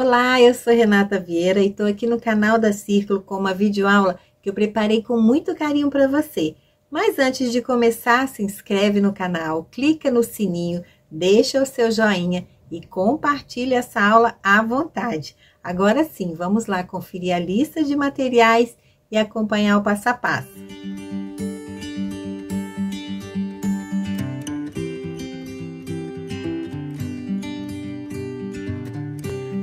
Olá, eu sou Renata Vieira e estou aqui no canal da Círculo com uma videoaula que eu preparei com muito carinho para você. Mas antes de começar, se inscreve no canal, clica no sininho, deixa o seu joinha e compartilha essa aula à vontade. Agora sim, vamos lá conferir a lista de materiais e acompanhar o passo a passo.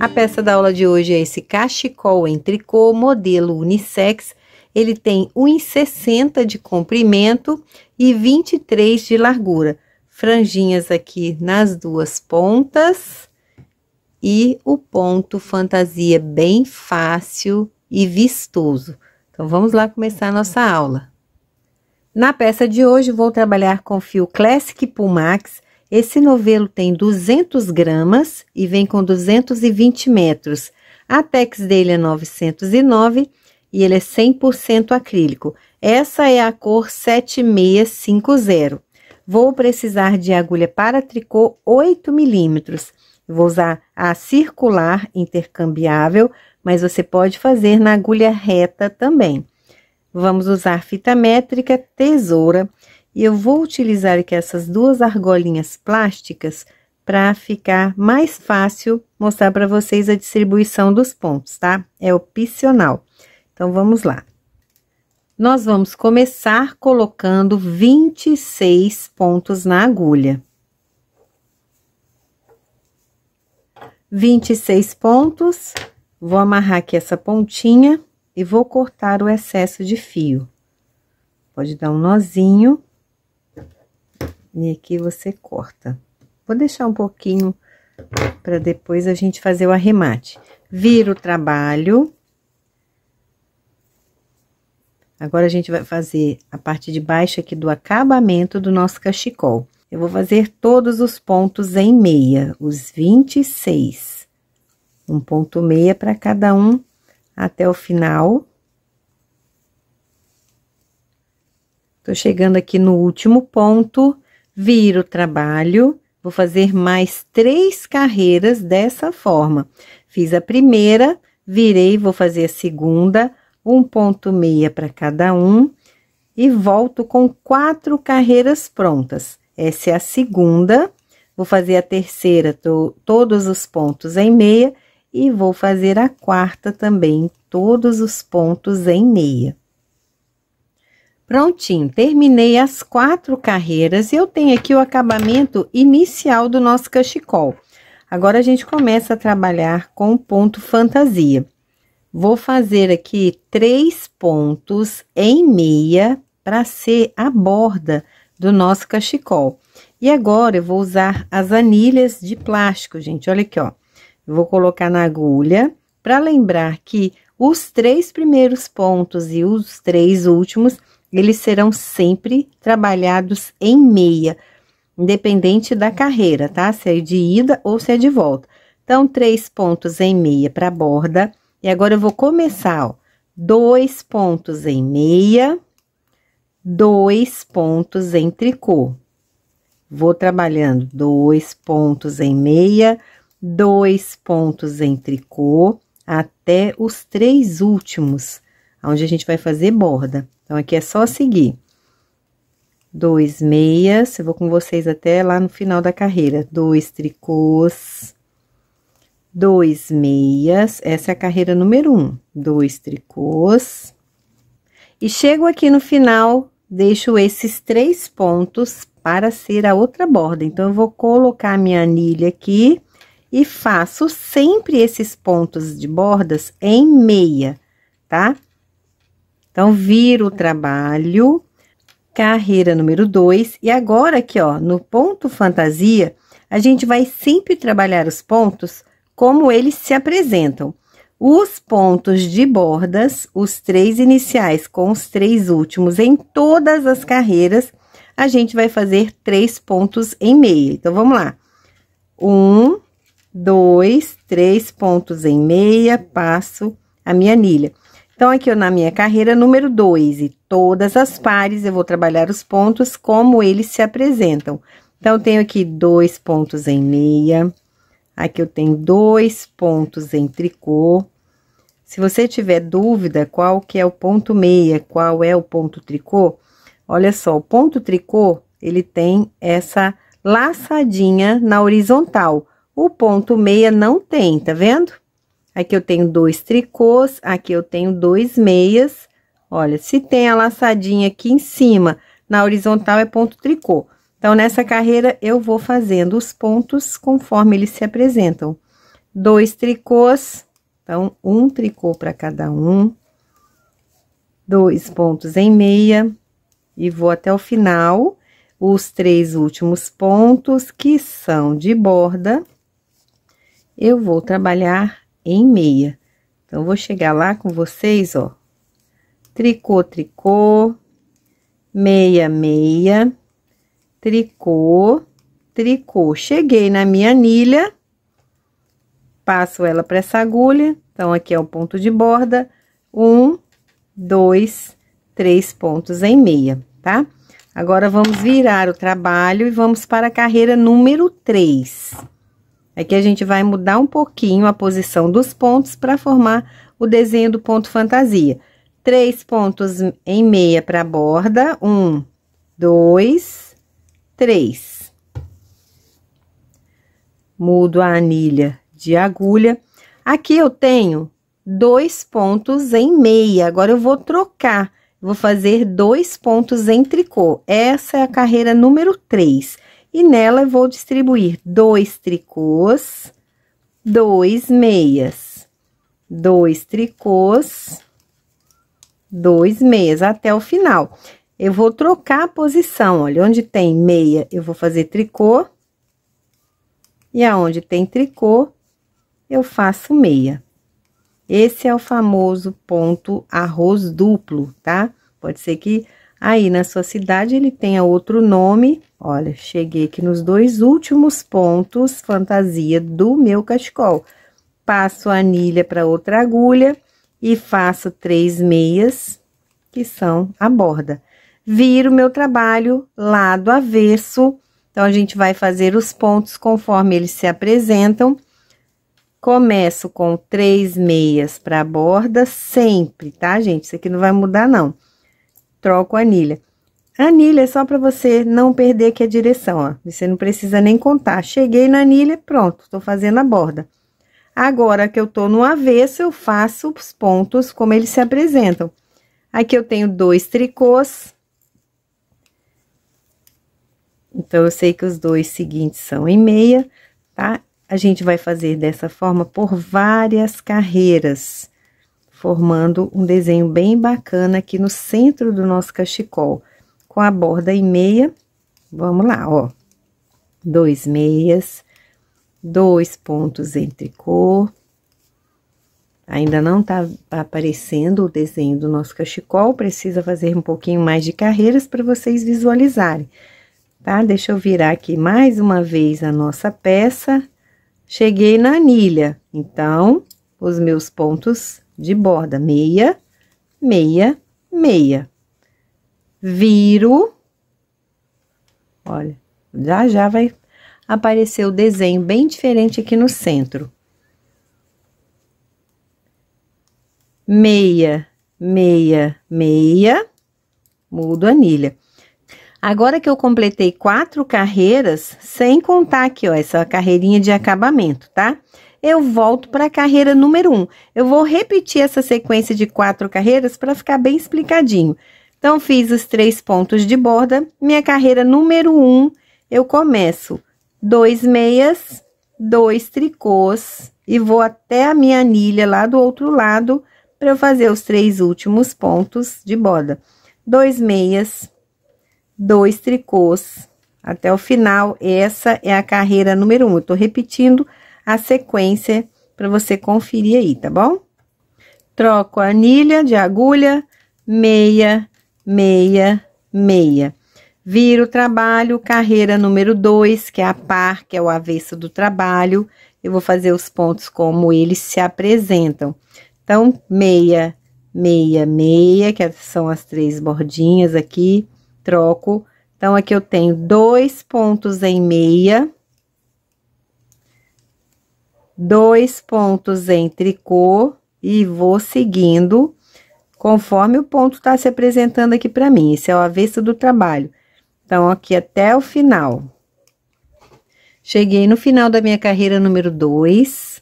A peça da aula de hoje é esse cachecol em tricô, modelo unissex. Ele tem 1,60 de comprimento e 23 de largura. Franjinhas aqui nas duas pontas e o ponto fantasia bem fácil e vistoso. Então vamos lá começar a nossa aula. Na peça de hoje vou trabalhar com fio Classic Pumax esse novelo tem 200 gramas e vem com 220 metros. A tex dele é 909 e ele é 100% acrílico. Essa é a cor 7650. Vou precisar de agulha para tricô 8 milímetros. Vou usar a circular intercambiável, mas você pode fazer na agulha reta também. Vamos usar fita métrica, tesoura e eu vou utilizar aqui essas duas argolinhas plásticas para ficar mais fácil mostrar para vocês a distribuição dos pontos, tá? É opcional. Então, vamos lá. Nós vamos começar colocando 26 pontos na agulha. 26 pontos, vou amarrar aqui essa pontinha e vou cortar o excesso de fio. Pode dar um nozinho. E aqui você corta. Vou deixar um pouquinho para depois a gente fazer o arremate. Vira o trabalho. Agora, a gente vai fazer a parte de baixo aqui do acabamento do nosso cachecol. Eu vou fazer todos os pontos em meia, os 26. Um ponto meia para cada um até o final. Tô chegando aqui no último ponto, vir o trabalho, vou fazer mais três carreiras dessa forma. Fiz a primeira, virei, vou fazer a segunda, um ponto meia para cada um, e volto com quatro carreiras prontas. Essa é a segunda, vou fazer a terceira, tô, todos os pontos em meia, e vou fazer a quarta também, todos os pontos em meia. Prontinho, terminei as quatro carreiras e eu tenho aqui o acabamento inicial do nosso cachecol. Agora, a gente começa a trabalhar com ponto fantasia. Vou fazer aqui três pontos em meia para ser a borda do nosso cachecol. E agora, eu vou usar as anilhas de plástico, gente. Olha aqui, ó. vou colocar na agulha para lembrar que os três primeiros pontos e os três últimos eles serão sempre trabalhados em meia, independente da carreira, tá? Se é de ida ou se é de volta. Então, três pontos em meia para a borda. E agora eu vou começar, ó, dois pontos em meia, dois pontos em tricô. Vou trabalhando dois pontos em meia, dois pontos em tricô, até os três últimos, onde a gente vai fazer borda. Então, aqui é só seguir. Dois meias, eu vou com vocês até lá no final da carreira. Dois tricôs, dois meias, essa é a carreira número um. Dois tricôs. E chego aqui no final, deixo esses três pontos para ser a outra borda. Então, eu vou colocar minha anilha aqui e faço sempre esses pontos de bordas em meia, tá? Então, vira o trabalho, carreira número 2. E agora aqui, ó, no ponto fantasia, a gente vai sempre trabalhar os pontos como eles se apresentam. Os pontos de bordas, os três iniciais com os três últimos em todas as carreiras, a gente vai fazer três pontos em meia. Então, vamos lá. Um, dois, três pontos em meia, passo a minha anilha. Então, aqui eu, na minha carreira número 2, e todas as pares eu vou trabalhar os pontos como eles se apresentam. Então, eu tenho aqui dois pontos em meia, aqui eu tenho dois pontos em tricô. Se você tiver dúvida qual que é o ponto meia, qual é o ponto tricô, olha só, o ponto tricô, ele tem essa laçadinha na horizontal. O ponto meia não tem, tá vendo? Aqui eu tenho dois tricôs, aqui eu tenho dois meias. Olha, se tem a laçadinha aqui em cima, na horizontal é ponto tricô. Então, nessa carreira, eu vou fazendo os pontos conforme eles se apresentam. Dois tricôs, então, um tricô para cada um. Dois pontos em meia, e vou até o final. Os três últimos pontos, que são de borda, eu vou trabalhar em meia. Então, vou chegar lá com vocês, ó. Tricô, tricô, meia, meia, tricô, tricô. Cheguei na minha anilha, passo ela para essa agulha. Então, aqui é o ponto de borda. Um, dois, três pontos em meia, tá? Agora, vamos virar o trabalho e vamos para a carreira número três. É que a gente vai mudar um pouquinho a posição dos pontos para formar o desenho do ponto fantasia. Três pontos em meia para a borda. Um, dois, três. Mudo a anilha de agulha. Aqui eu tenho dois pontos em meia. Agora eu vou trocar. Vou fazer dois pontos em tricô. Essa é a carreira número três. E nela vou distribuir dois tricôs, dois meias, dois tricôs, dois meias até o final. Eu vou trocar a posição, olha, onde tem meia eu vou fazer tricô, e aonde tem tricô eu faço meia. Esse é o famoso ponto arroz duplo, tá? Pode ser que Aí, na sua cidade, ele tenha outro nome. Olha, cheguei aqui nos dois últimos pontos, fantasia do meu cachecol. Passo a anilha para outra agulha e faço três meias, que são a borda. Viro meu trabalho lado avesso. Então, a gente vai fazer os pontos conforme eles se apresentam. Começo com três meias para a borda sempre, tá, gente? Isso aqui não vai mudar, não troco a anilha. A anilha é só para você não perder que a direção, ó. Você não precisa nem contar. Cheguei na anilha, pronto, estou fazendo a borda. Agora que eu estou no avesso, eu faço os pontos como eles se apresentam. Aqui eu tenho dois tricôs. Então, eu sei que os dois seguintes são em meia, tá? A gente vai fazer dessa forma por várias carreiras formando um desenho bem bacana aqui no centro do nosso cachecol, com a borda e meia, vamos lá, ó, dois meias, dois pontos entre cor, ainda não tá aparecendo o desenho do nosso cachecol, precisa fazer um pouquinho mais de carreiras para vocês visualizarem, tá? Deixa eu virar aqui mais uma vez a nossa peça, cheguei na anilha, então, os meus pontos de borda, meia, meia, meia. Viro, olha, já já vai aparecer o desenho bem diferente aqui no centro. Meia, meia, meia, mudo a anilha. Agora que eu completei quatro carreiras, sem contar aqui, ó, essa carreirinha de acabamento, tá? Tá? eu volto para a carreira número um. Eu vou repetir essa sequência de quatro carreiras para ficar bem explicadinho. Então, fiz os três pontos de borda. Minha carreira número um, eu começo dois meias, dois tricôs e vou até a minha anilha lá do outro lado para eu fazer os três últimos pontos de borda. Dois meias, dois tricôs até o final. Essa é a carreira número um. Eu tô repetindo a sequência para você conferir aí, tá bom? Troco a anilha de agulha, meia, meia, meia. Viro o trabalho, carreira número 2, que é a par, que é o avesso do trabalho. Eu vou fazer os pontos como eles se apresentam. Então, meia, meia, meia, que são as três bordinhas aqui, troco. Então, aqui eu tenho dois pontos em meia, dois pontos em tricô e vou seguindo conforme o ponto está se apresentando aqui para mim. Esse é o avesso do trabalho. Então, aqui até o final. Cheguei no final da minha carreira número 2,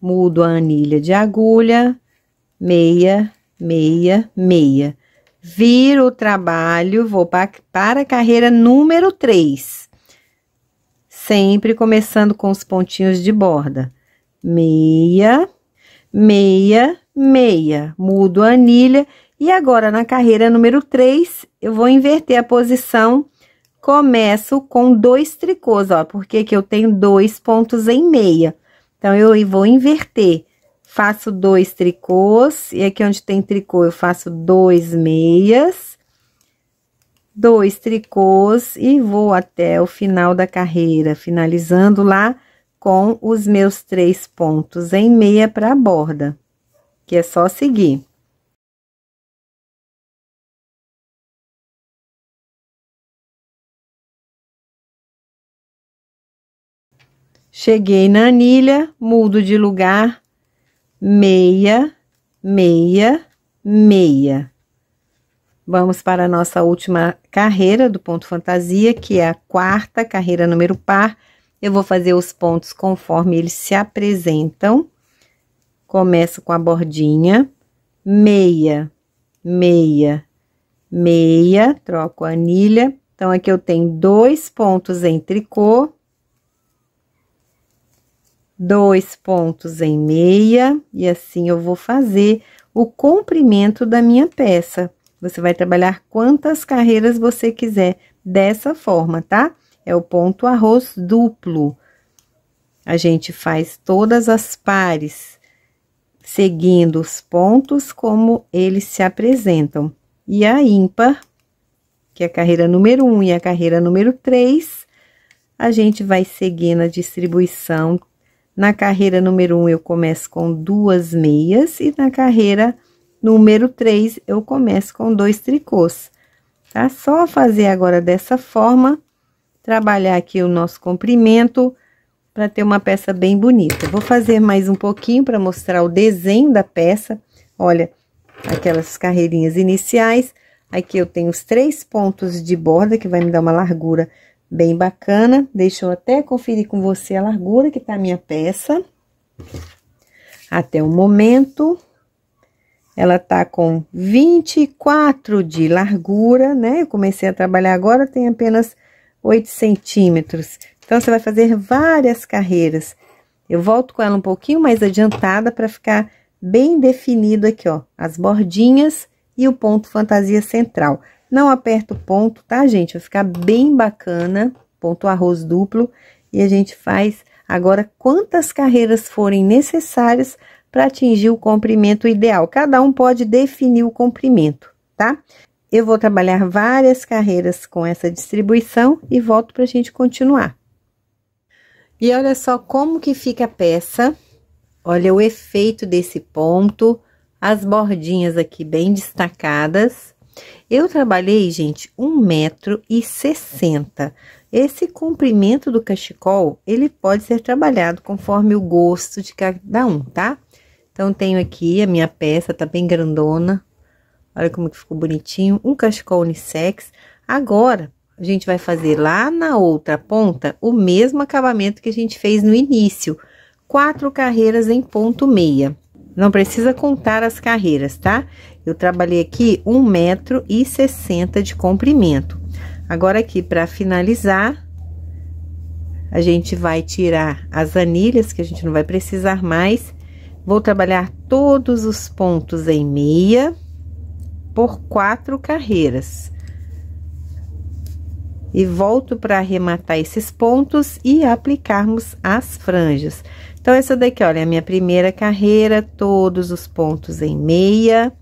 mudo a anilha de agulha, meia, meia, meia. Viro o trabalho, vou para, para a carreira número 3. Sempre começando com os pontinhos de borda meia, meia, meia. Mudo a anilha e agora na carreira número 3, eu vou inverter a posição. Começo com dois tricôs, ó, porque aqui eu tenho dois pontos em meia. Então, eu vou inverter. Faço dois tricôs, e aqui onde tem tricô eu faço dois meias. Dois tricôs e vou até o final da carreira, finalizando lá com os meus três pontos em meia para a borda, que é só seguir. Cheguei na anilha, mudo de lugar, meia, meia, meia. Vamos para a nossa última carreira do ponto fantasia, que é a quarta carreira número par, eu vou fazer os pontos conforme eles se apresentam. Começo com a bordinha, meia, meia, meia, troco a anilha. Então, aqui eu tenho dois pontos em tricô, dois pontos em meia, e assim eu vou fazer o comprimento da minha peça. Você vai trabalhar quantas carreiras você quiser dessa forma, tá? é o ponto arroz duplo. A gente faz todas as pares seguindo os pontos como eles se apresentam. E a ímpar, que é a carreira número 1 um, e a carreira número 3, a gente vai seguir na distribuição. Na carreira número 1, um, eu começo com duas meias e na carreira número 3, eu começo com dois tricôs. Tá? Só fazer agora dessa forma trabalhar aqui o nosso comprimento para ter uma peça bem bonita. Vou fazer mais um pouquinho para mostrar o desenho da peça. Olha, aquelas carreirinhas iniciais. Aqui eu tenho os três pontos de borda, que vai me dar uma largura bem bacana. Deixa eu até conferir com você a largura que tá a minha peça. Até o momento, ela tá com 24 de largura, né? Eu comecei a trabalhar agora, tem apenas 8 centímetros. Então, você vai fazer várias carreiras. Eu volto com ela um pouquinho mais adiantada para ficar bem definido aqui, ó, as bordinhas e o ponto fantasia central. Não aperta o ponto, tá, gente? Vai ficar bem bacana, ponto arroz duplo, e a gente faz agora quantas carreiras forem necessárias para atingir o comprimento ideal. Cada um pode definir o comprimento, tá? eu vou trabalhar várias carreiras com essa distribuição e volto para a gente continuar. E olha só como que fica a peça. Olha o efeito desse ponto, as bordinhas aqui bem destacadas. Eu trabalhei, gente, um metro e sessenta. Esse comprimento do cachecol, ele pode ser trabalhado conforme o gosto de cada um, tá? Então, tenho aqui a minha peça, tá bem grandona, Olha como que ficou bonitinho. Um cachecol unissex. Agora, a gente vai fazer lá na outra ponta o mesmo acabamento que a gente fez no início. Quatro carreiras em ponto meia. Não precisa contar as carreiras, tá? Eu trabalhei aqui um metro e sessenta de comprimento. Agora aqui, para finalizar, a gente vai tirar as anilhas, que a gente não vai precisar mais. Vou trabalhar todos os pontos em meia por quatro carreiras. E volto para arrematar esses pontos e aplicarmos as franjas. Então, essa daqui, olha, é a minha primeira carreira, todos os pontos em meia.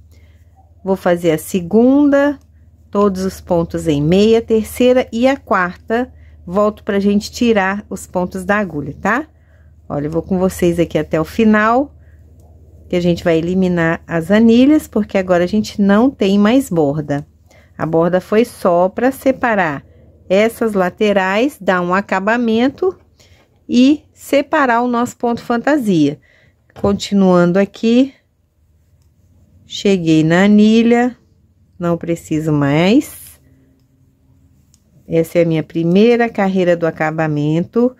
Vou fazer a segunda, todos os pontos em meia, terceira e a quarta. Volto pra gente tirar os pontos da agulha, tá? Olha, eu vou com vocês aqui até o final que a gente vai eliminar as anilhas, porque agora a gente não tem mais borda. A borda foi só para separar essas laterais, dar um acabamento e separar o nosso ponto fantasia. Continuando aqui, cheguei na anilha, não preciso mais. Essa é a minha primeira carreira do acabamento.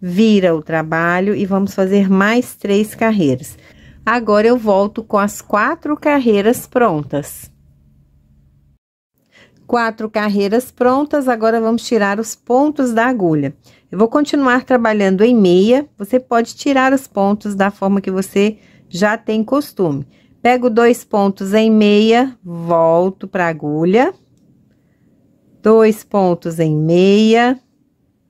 Vira o trabalho e vamos fazer mais três carreiras. Agora eu volto com as quatro carreiras prontas. Quatro carreiras prontas, agora vamos tirar os pontos da agulha. Eu vou continuar trabalhando em meia, você pode tirar os pontos da forma que você já tem costume. Pego dois pontos em meia, volto para agulha. Dois pontos em meia,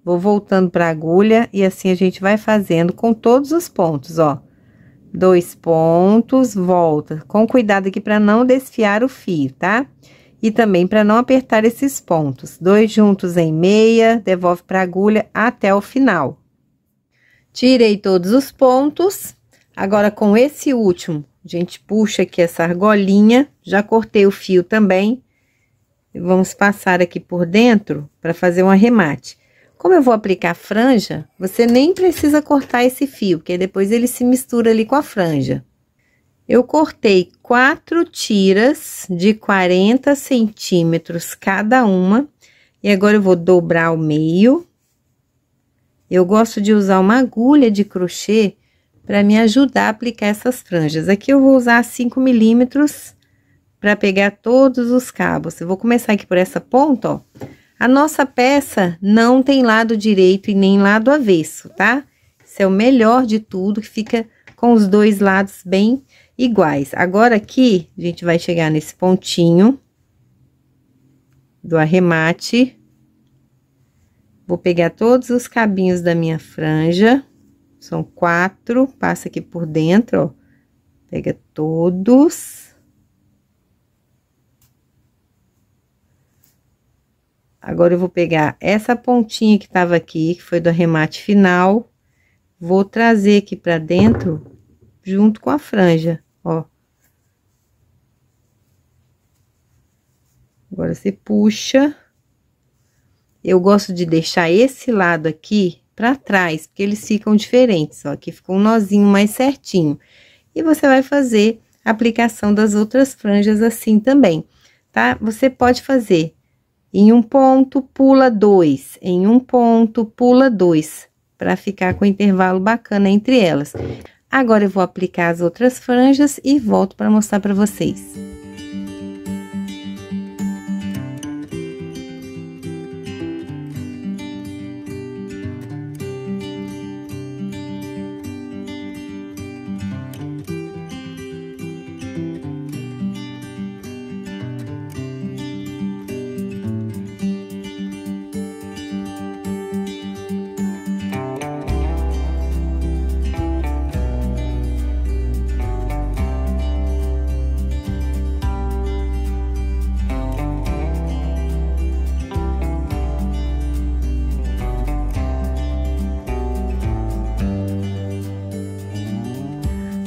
vou voltando para agulha e assim a gente vai fazendo com todos os pontos, ó dois pontos, volta, com cuidado aqui para não desfiar o fio, tá? E também para não apertar esses pontos. Dois juntos em meia, devolve para agulha até o final. Tirei todos os pontos. Agora, com esse último, a gente puxa aqui essa argolinha, já cortei o fio também. Vamos passar aqui por dentro para fazer um arremate. Como eu vou aplicar franja, você nem precisa cortar esse fio, porque depois ele se mistura ali com a franja. Eu cortei quatro tiras de 40 centímetros cada uma. E agora eu vou dobrar o meio. Eu gosto de usar uma agulha de crochê para me ajudar a aplicar essas franjas. Aqui eu vou usar 5 milímetros para pegar todos os cabos. Eu vou começar aqui por essa ponta, ó. A nossa peça não tem lado direito e nem lado avesso, tá? Isso é o melhor de tudo, que fica com os dois lados bem iguais. Agora aqui, a gente vai chegar nesse pontinho do arremate. Vou pegar todos os cabinhos da minha franja, são quatro, passa aqui por dentro, ó, pega todos. Agora eu vou pegar essa pontinha que tava aqui, que foi do arremate final, vou trazer aqui pra dentro, junto com a franja, ó. Agora você puxa. Eu gosto de deixar esse lado aqui para trás, porque eles ficam diferentes, ó. Aqui ficou um nozinho mais certinho. E você vai fazer a aplicação das outras franjas assim também, tá? Você pode fazer em um ponto, pula dois. Em um ponto, pula dois. Para ficar com um intervalo bacana entre elas. Agora eu vou aplicar as outras franjas e volto para mostrar para vocês.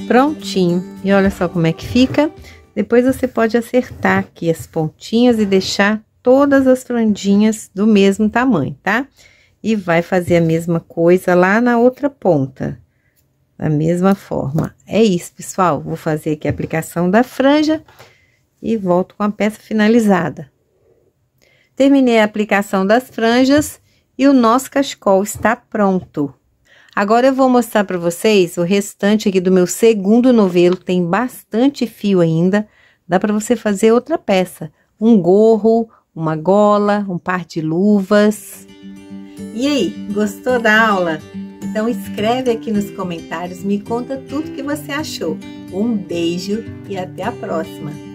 Prontinho. E olha só como é que fica. Depois você pode acertar aqui as pontinhas e deixar todas as franjinhas do mesmo tamanho, tá? E vai fazer a mesma coisa lá na outra ponta, da mesma forma. É isso, pessoal. Vou fazer aqui a aplicação da franja e volto com a peça finalizada. Terminei a aplicação das franjas e o nosso cachecol está pronto. Agora eu vou mostrar para vocês o restante aqui do meu segundo novelo, tem bastante fio ainda. Dá para você fazer outra peça, um gorro, uma gola, um par de luvas. E aí, gostou da aula? Então escreve aqui nos comentários, me conta tudo que você achou. Um beijo e até a próxima!